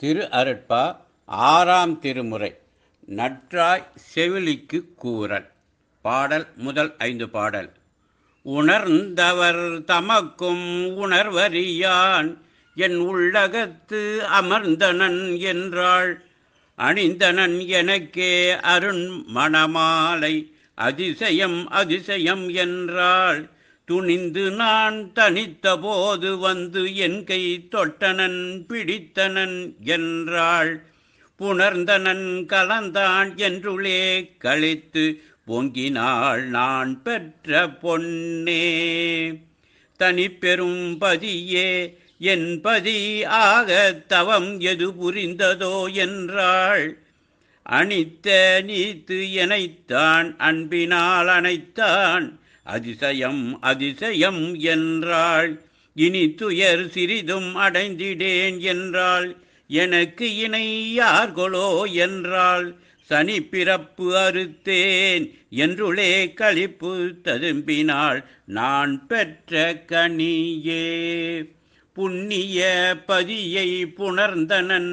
திரு அருட்பா ஆறாம் திருமுறை நற்றாய் செவிலிக்கு கூறல் பாடல் முதல் ஐந்து பாடல் உணர்ந்தவர் தமக்கும் உணர்வறியான் என் உள்ளகத்து அமர்ந்தனன் என்றாள் அணிந்தனன் எனக்கே அருண் மணமாலை அதிசயம் அதிசயம் என்றாள் துணிந்து நான் தனித்த போது வந்து என் கை தொட்டனன் பிடித்தனன் என்றாள் புணர்ந்தனன் கலந்தான் என்றுளே கழித்து பொங்கினாள் நான் பெற்ற பொன்னே தனிப்பெரும் பதியே என் பதி ஆக தவம் எது புரிந்ததோ என்றாள் அணித்த நீத்து எனைத்தான் அன்பினால் அணைத்தான் அதிசயம் அதிசயம் என்றாள் இனி துயர் சிறிதும் அடைந்திடேன் என்றாள் எனக்கு இணை யார்களோ என்றாள் சனி பிறப்பு அறுத்தேன் என்றுளே கழிப்பு ததும்பினாள் நான் பெற்ற கனியே புண்ணிய பதியை புணர்ந்தனன்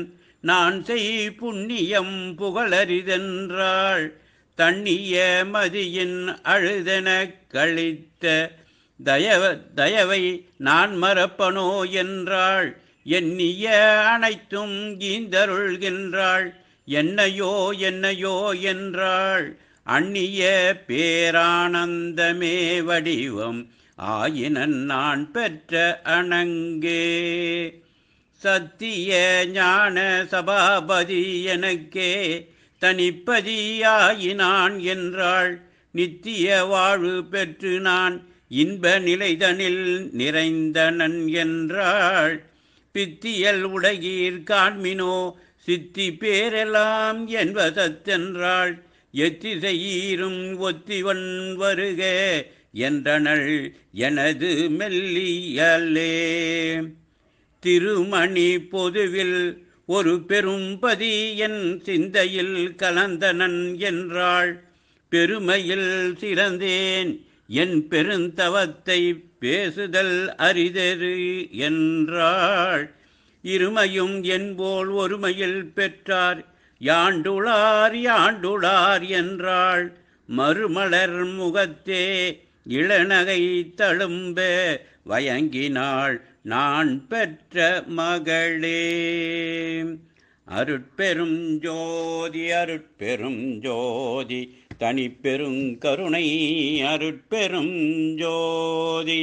நான் செய் புண்ணியம் புகழறிதென்றாள் தண்ணிய மதியின் அழுதென கழித்த தயவ தயவை நான் மறப்பனோ என்றாள் எண்ணிய அனைத்தும் கீந்தருள்கின்றாள் என்னையோ என்னையோ என்றாள் அந்நிய பேரானந்தமே வடிவம் ஆயினன் நான் பெற்ற அணங்கே சத்திய ஞான சபாபதி எனக்கே தனிப்பதியாயினான் என்றாள் நித்திய வாழ்வு பெற்று நான் இன்ப நிலைதனில் நிறைந்தனன் என்றாள் பித்தியல் உடகீர் காண்மினோ சித்தி பேரெல்லாம் என்பதென்றாள் எத்திசையீரும் ஒத்திவன் வருக என்றனள் எனது மெல்லியலே திருமணி பொதுவில் ஒரு பெரும்பதி என் சிந்தையில் கலந்தனன் என்றாள் பெருமையில் சிறந்தேன் என் பெருந்தவத்தை பேசுதல் அரிதரு என்றாள் இருமையும் என்போல் ஒருமையில் பெற்றார் யாண்டுளார் யாண்டுளார் என்றாள் மறுமலர் முகத்தே இளநகை தழும்ப வயங்கினாள் நான் பெற்ற மகளே அருட்பெரும் ஜோதி அருட்பெரும் ஜோதி தனிப்பெருங்கருணை அருட்பெரும் ஜோதி